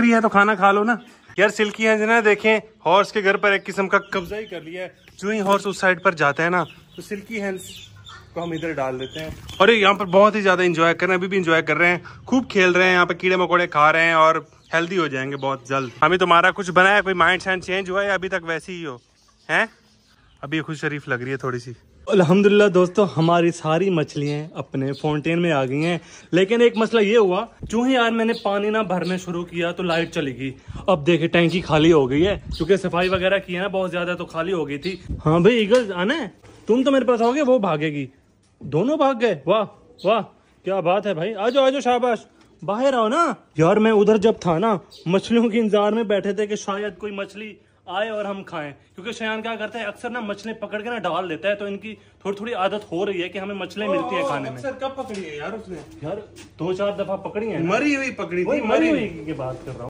रही है तो खाना खा लो ना यार सिल्की है ना देखें हॉर्स के घर पर एक किस्म का कब्जा ही कर लिया है जो ही हॉर्स उस साइड पर जाता है ना तो सिल्की हैंस को हम इधर डाल देते हैं और यहाँ पर बहुत ही ज़्यादा इंजॉय कर रहे हैं अभी भी इंजॉय कर रहे हैं खूब खेल रहे हैं यहाँ पर कीड़े मकोड़े खा रहे हैं और हेल्दी हो जाएंगे बहुत जल्द हमें तुम्हारा कुछ बनाया कोई माइंड साइंड चेंज हुआ है अभी तक वैसे ही हो है अभी खुश शरीफ लग रही है थोड़ी सी अलहमदुल्ला दोस्तों हमारी सारी मछलियाँ अपने फाउंटेन में आ गई हैं लेकिन एक मसला ये हुआ जो ही यार मैंने पानी ना भरने शुरू किया तो लाइट चली गई अब देखे टैंकी खाली हो गई है क्योंकि सफाई वगैरह की है ना बहुत ज्यादा तो खाली हो गई थी हाँ भाई ईगल आना तुम तो मेरे पास आओगे वो भागेगी दोनों भाग गए वाह वाह क्या बात है भाई आ जाओ आ जाओ शाबाश बाहर आओ ना यार मैं उधर जब था ना मछलियों के इंतजार में बैठे थे कि शायद कोई मछली आए और हम खाएं क्योंकि शयान क्या करता है अक्सर ना मछले पकड़ के ना डाल देता है तो इनकी थोड़ी थोड़ी आदत हो रही है कि हमें मछली मिलती है खाने में कब पकड़ी है यार उसने यार दो चार दफा पकड़ी है मरी हुई पकड़ी थी मरी हुई की बात कर रहा हूँ